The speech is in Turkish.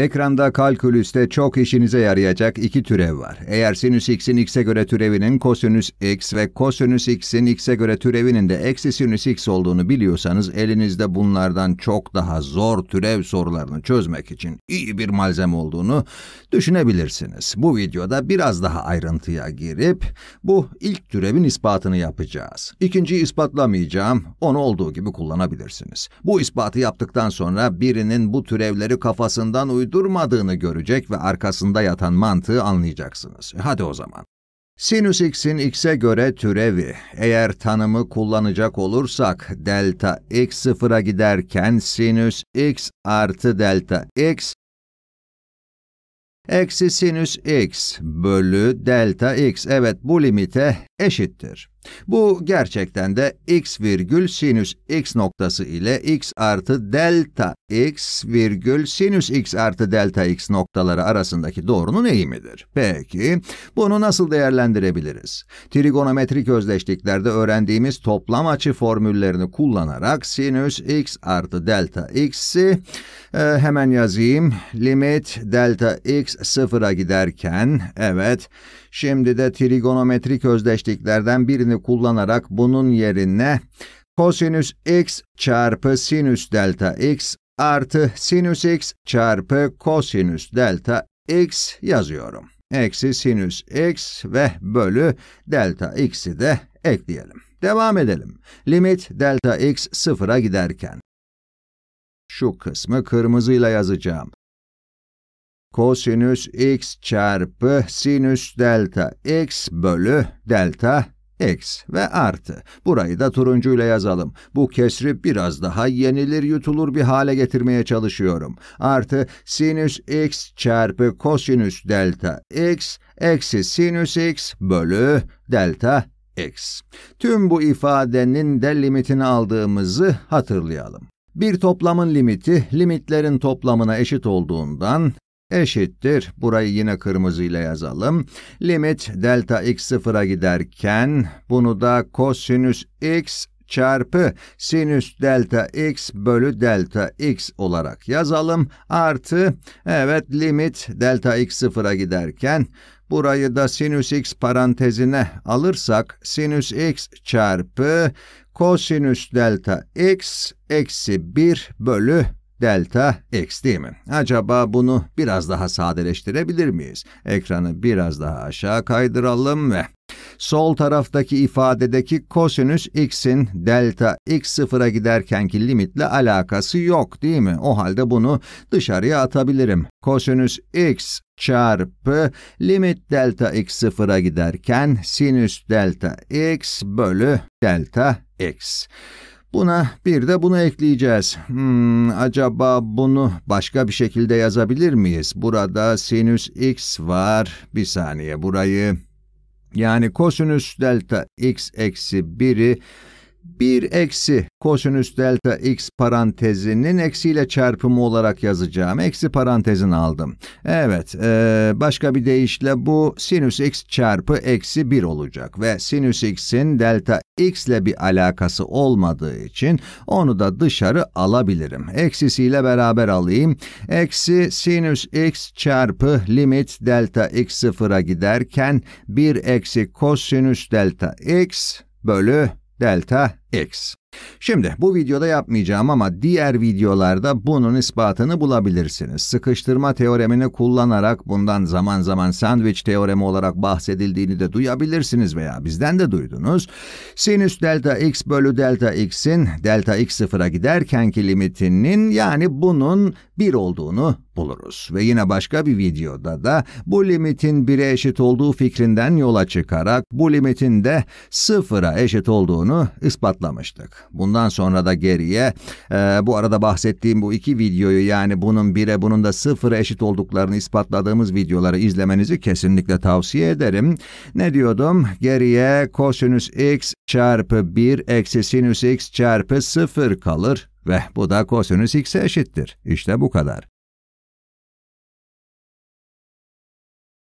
Ekranda kalkülüste çok işinize yarayacak iki türev var. Eğer sinüs x'in x'e göre türevinin kosinüs x ve kosinüs x'in x'e göre türevinin de eksi sinüs x olduğunu biliyorsanız elinizde bunlardan çok daha zor türev sorularını çözmek için iyi bir malzeme olduğunu düşünebilirsiniz. Bu videoda biraz daha ayrıntıya girip bu ilk türevin ispatını yapacağız. İkinciyi ispatlamayacağım, onu olduğu gibi kullanabilirsiniz. Bu ispatı yaptıktan sonra birinin bu türevleri kafasından uydurduğunu durmadığını görecek ve arkasında yatan mantığı anlayacaksınız. E, hadi o zaman. Sinüs x'in x'e göre türevi. Eğer tanımı kullanacak olursak delta x sıfıra giderken sinüs x artı delta x eksi sinüs x bölü delta x evet bu limite eşittir. Bu gerçekten de x virgül sinüs x noktası ile x artı delta x virgül sinüs x artı delta x noktaları arasındaki doğrunun eğimidir. Peki, bunu nasıl değerlendirebiliriz? Trigonometrik özdeşliklerde öğrendiğimiz toplam açı formüllerini kullanarak sinüs x artı delta x'i e, hemen yazayım. Limit delta x sıfıra giderken, evet, şimdi de trigonometrik özdeşliklerden birini ifadesini kullanarak bunun yerine kosinüs x çarpı sinüs delta x artı sinüs x çarpı kosinüs delta x yazıyorum. Eksi sinüs x ve bölü delta x'i de ekleyelim. Devam edelim. Limit delta x sıfıra giderken. Şu kısmı kırmızıyla yazacağım. Kosinüs x çarpı sinüs delta x bölü delta X ve artı. Burayı da turuncuyla yazalım. Bu kesri biraz daha yenilir yutulur bir hale getirmeye çalışıyorum. Artı sinüs x çarpı kosinüs delta x eksi sinüs x bölü delta x. Tüm bu ifadenin de limitini aldığımızı hatırlayalım. Bir toplamın limiti limitlerin toplamına eşit olduğundan eşittir. Burayı yine kırmızıyla yazalım. Limit delta x sıfıra giderken bunu da kosinüs x çarpı sinüs delta x bölü delta x olarak yazalım. Artı evet limit delta x sıfıra giderken burayı da sinüs x parantezine alırsak sinüs x çarpı kosinüs delta x eksi 1 bölü delta x değil mi? Acaba bunu biraz daha sadeleştirebilir miyiz? Ekranı biraz daha aşağı kaydıralım ve sol taraftaki ifadedeki kosinüs x'in delta x sıfıra giderkenki limitle alakası yok değil mi? O halde bunu dışarıya atabilirim. Kosinüs x çarpı limit delta x sıfıra giderken sinüs delta x bölü delta x. Buna bir de bunu ekleyeceğiz. Hmm, acaba bunu başka bir şekilde yazabilir miyiz? Burada sinüs x var. Bir saniye burayı. Yani kosinüs delta x eksi 1'i 1 eksi kosinüs delta x parantezinin eksiyle çarpımı olarak yazacağım. Eksi parantezin aldım. Evet, e, başka bir deyişle bu sinüs x çarpı eksi 1 olacak ve sinüs x'in delta x ile bir alakası olmadığı için onu da dışarı alabilirim. Eksisiyle beraber alayım. Eksi sinüs x çarpı limit delta x sıfıra giderken 1 eksi kosinüs delta x bölü delta x. Şimdi bu videoda yapmayacağım ama diğer videolarda bunun ispatını bulabilirsiniz. Sıkıştırma teoremini kullanarak bundan zaman zaman sandviç teoremi olarak bahsedildiğini de duyabilirsiniz veya bizden de duydunuz. Sinüs delta x bölü delta x'in delta x sıfıra giderkenki limitinin yani bunun 1 olduğunu buluruz. Ve yine başka bir videoda da bu limitin 1'e eşit olduğu fikrinden yola çıkarak bu limitin de sıfıra eşit olduğunu ispatlayabiliriz kanıtlamıştık. Bundan sonra da geriye e, bu arada bahsettiğim bu iki videoyu yani bunun bire bunun da sıfıra eşit olduklarını ispatladığımız videoları izlemenizi kesinlikle tavsiye ederim. Ne diyordum? Geriye kosinüs x çarpı 1 eksi sinüs x çarpı 0 kalır ve bu da kosinüs x'e eşittir. İşte bu kadar.